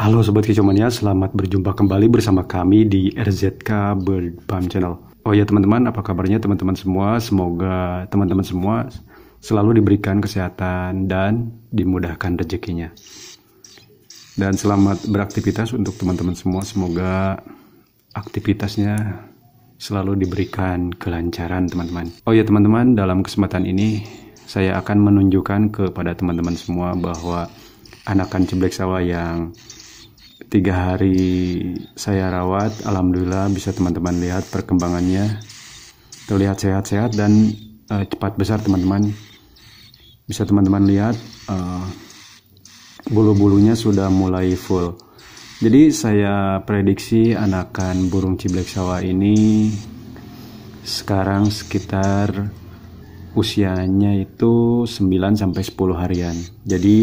Halo Sobat Mania, selamat berjumpa kembali bersama kami di RZK Bird Farm Channel. Oh ya teman-teman, apa kabarnya teman-teman semua? Semoga teman-teman semua selalu diberikan kesehatan dan dimudahkan rezekinya. Dan selamat beraktivitas untuk teman-teman semua. Semoga aktivitasnya selalu diberikan kelancaran teman-teman. Oh ya teman-teman, dalam kesempatan ini saya akan menunjukkan kepada teman-teman semua bahwa anakan ceblek sawah yang tiga hari saya rawat alhamdulillah bisa teman-teman lihat perkembangannya terlihat sehat-sehat dan uh, cepat besar teman-teman bisa teman-teman lihat uh, bulu-bulunya sudah mulai full jadi saya prediksi anakan burung ciblek sawah ini sekarang sekitar usianya itu 9 sampai 10 harian. Jadi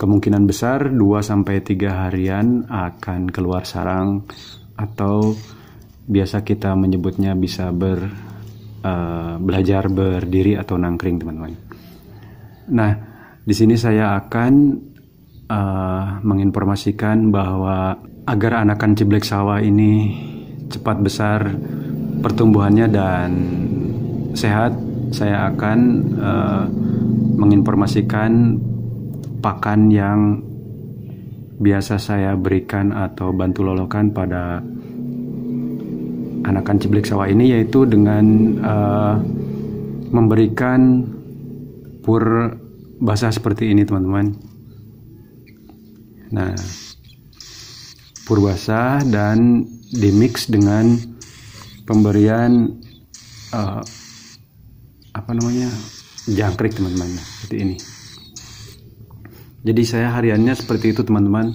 kemungkinan besar 2 sampai 3 harian akan keluar sarang atau biasa kita menyebutnya bisa ber uh, belajar berdiri atau nangkring, teman-teman. Nah, di sini saya akan uh, menginformasikan bahwa agar anakan ciblek sawah ini cepat besar pertumbuhannya dan sehat saya akan uh, menginformasikan pakan yang biasa saya berikan atau bantu lolokan pada anakan ciblik sawah ini yaitu dengan uh, memberikan pur basah seperti ini teman-teman nah pur basah dan dimix dengan pemberian uh, apa namanya jangkrik teman-teman seperti ini jadi saya hariannya seperti itu teman-teman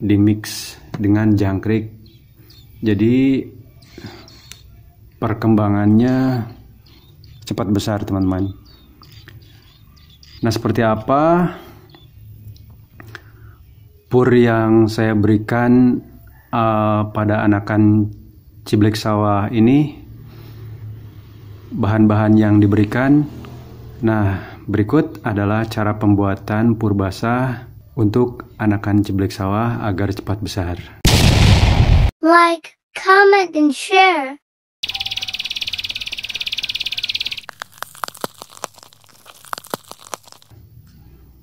di mix dengan jangkrik jadi perkembangannya cepat besar teman-teman nah seperti apa pur yang saya berikan uh, pada anakan ciblek sawah ini bahan-bahan yang diberikan. Nah, berikut adalah cara pembuatan purbasa untuk anakan ceblek sawah agar cepat besar. Like, comment, and share.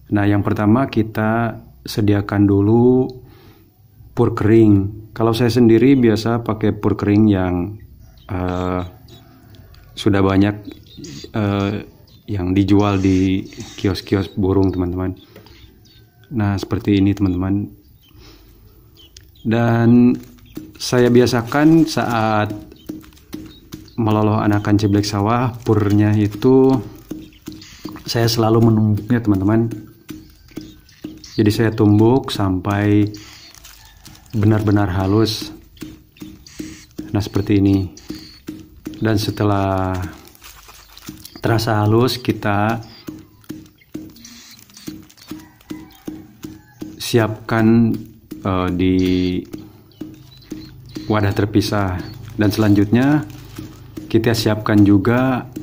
Nah, yang pertama kita sediakan dulu pur kering. Kalau saya sendiri biasa pakai pur kering yang uh, sudah banyak uh, yang dijual di kios-kios burung teman-teman nah seperti ini teman-teman dan saya biasakan saat meloloh anakan ciblek sawah purnya itu saya selalu menumbuknya teman-teman jadi saya tumbuk sampai benar-benar halus nah seperti ini dan setelah terasa halus kita siapkan uh, di wadah terpisah dan selanjutnya kita siapkan juga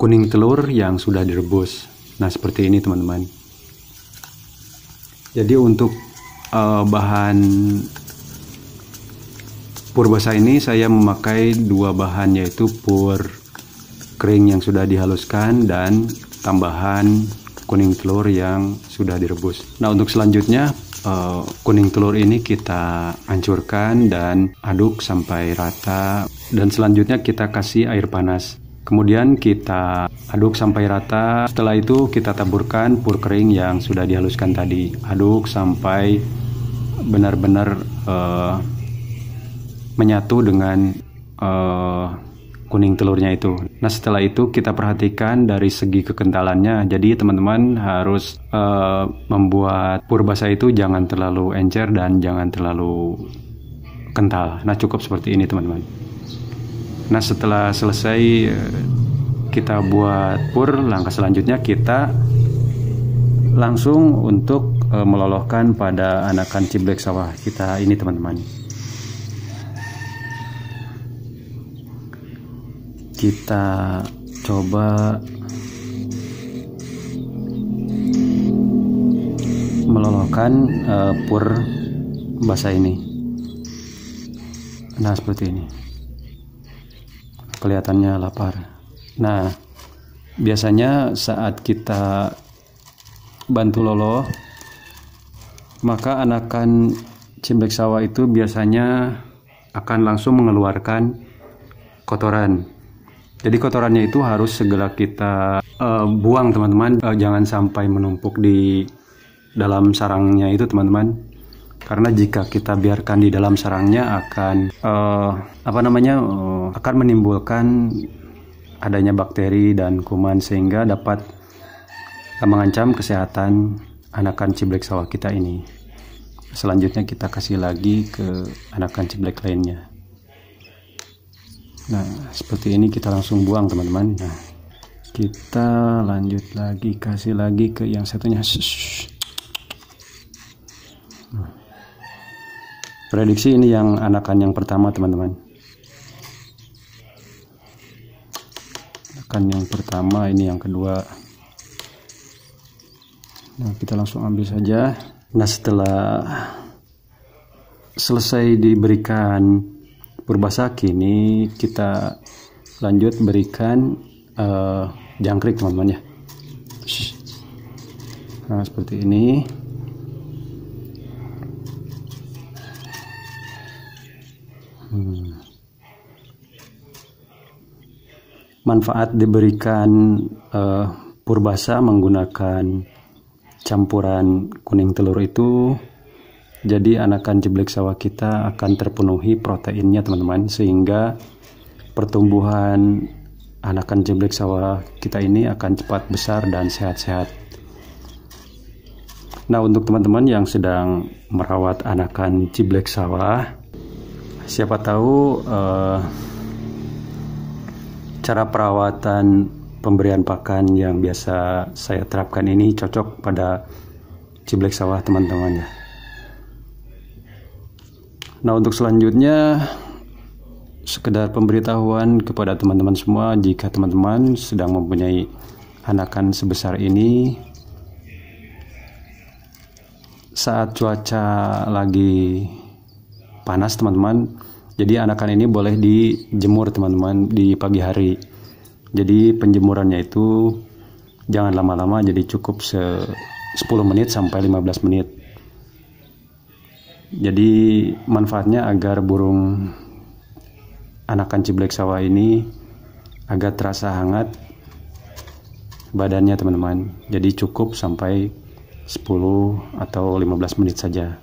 kuning telur yang sudah direbus nah seperti ini teman-teman jadi untuk uh, bahan pur basah ini saya memakai dua bahan yaitu pur kering yang sudah dihaluskan dan tambahan kuning telur yang sudah direbus. Nah untuk selanjutnya eh, kuning telur ini kita hancurkan dan aduk sampai rata dan selanjutnya kita kasih air panas. Kemudian kita aduk sampai rata. Setelah itu kita taburkan pur kering yang sudah dihaluskan tadi. Aduk sampai benar-benar uh, menyatu dengan uh, kuning telurnya itu. Nah setelah itu kita perhatikan dari segi kekentalannya. Jadi teman-teman harus uh, membuat purbasa itu jangan terlalu encer dan jangan terlalu kental. Nah cukup seperti ini teman-teman. Nah setelah selesai eh, kita buat pur, langkah selanjutnya kita langsung untuk melolohkan pada anakan ciblek sawah kita ini teman-teman. kita coba melolohkan uh, eh, pur bahasa ini nah seperti ini kelihatannya lapar nah biasanya saat kita bantu loloh maka anakan cimbek sawah itu biasanya akan langsung mengeluarkan kotoran jadi kotorannya itu harus segera kita uh, buang teman-teman, uh, jangan sampai menumpuk di dalam sarangnya itu teman-teman. Karena jika kita biarkan di dalam sarangnya akan uh, apa namanya uh, akan menimbulkan adanya bakteri dan kuman sehingga dapat mengancam kesehatan anakan ciblek sawah kita ini. Selanjutnya kita kasih lagi ke anakan ciblek lainnya nah seperti ini kita langsung buang teman-teman nah kita lanjut lagi kasih lagi ke yang satunya nah. prediksi ini yang anakan yang pertama teman-teman anakan yang pertama ini yang kedua nah kita langsung ambil saja nah setelah selesai diberikan Purbasaki kini kita lanjut berikan uh, jangkrik teman-teman ya nah seperti ini hmm. manfaat diberikan uh, eh, purbasa menggunakan campuran kuning telur itu jadi anakan jeblek sawah kita akan terpenuhi proteinnya teman-teman sehingga pertumbuhan anakan jeblek sawah kita ini akan cepat besar dan sehat-sehat. Nah, untuk teman-teman yang sedang merawat anakan ciblek sawah, siapa tahu eh, cara perawatan pemberian pakan yang biasa saya terapkan ini cocok pada ciblek sawah teman-teman ya. Nah, untuk selanjutnya sekedar pemberitahuan kepada teman-teman semua jika teman-teman sedang mempunyai anakan sebesar ini saat cuaca lagi panas teman-teman jadi anakan ini boleh dijemur teman-teman di pagi hari jadi penjemurannya itu jangan lama-lama jadi cukup se 10 menit sampai 15 menit jadi manfaatnya agar burung anakan ciblek sawah ini agak terasa hangat badannya teman-teman. Jadi cukup sampai 10 atau 15 menit saja.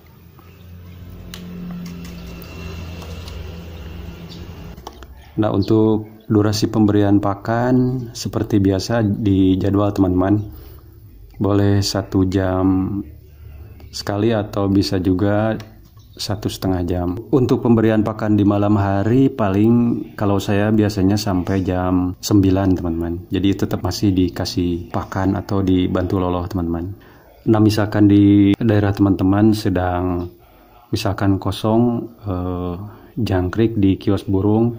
Nah, untuk durasi pemberian pakan seperti biasa di jadwal teman-teman. Boleh satu jam sekali atau bisa juga satu setengah jam. Untuk pemberian pakan di malam hari paling kalau saya biasanya sampai jam 9 teman-teman. Jadi tetap masih dikasih pakan atau dibantu loloh teman-teman. Nah misalkan di daerah teman-teman sedang misalkan kosong eh, jangkrik di kios burung.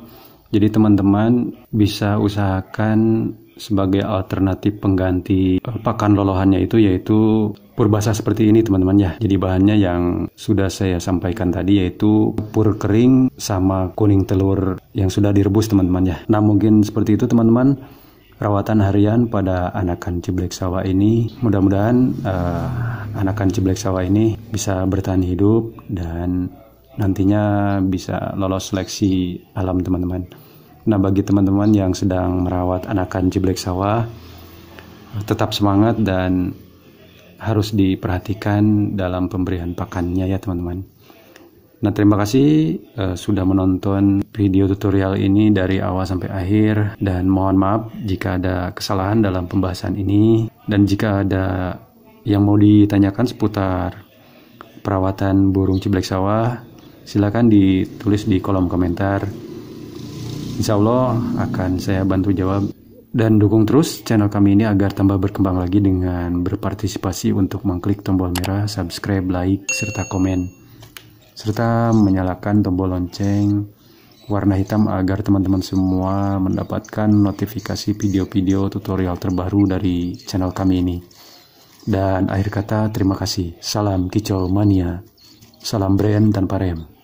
Jadi teman-teman bisa usahakan sebagai alternatif pengganti pakan lolohannya itu yaitu purbasa seperti ini teman-teman ya. Jadi bahannya yang sudah saya sampaikan tadi yaitu pur kering sama kuning telur yang sudah direbus teman-teman ya. Nah mungkin seperti itu teman-teman perawatan harian pada anakan ciblek sawah ini. Mudah-mudahan uh, anakan ciblek sawah ini bisa bertahan hidup dan nantinya bisa lolos seleksi alam teman-teman. Nah, bagi teman-teman yang sedang merawat anakan ciblek sawah, tetap semangat dan harus diperhatikan dalam pemberian pakannya ya teman-teman. Nah terima kasih uh, sudah menonton video tutorial ini dari awal sampai akhir dan mohon maaf jika ada kesalahan dalam pembahasan ini dan jika ada yang mau ditanyakan seputar perawatan burung ciblek sawah silakan ditulis di kolom komentar Insya Allah akan saya bantu jawab dan dukung terus channel kami ini agar tambah berkembang lagi dengan berpartisipasi untuk mengklik tombol merah, subscribe, like, serta komen. Serta menyalakan tombol lonceng warna hitam agar teman-teman semua mendapatkan notifikasi video-video tutorial terbaru dari channel kami ini. Dan akhir kata, terima kasih. Salam kicau mania. Salam brand tanpa rem.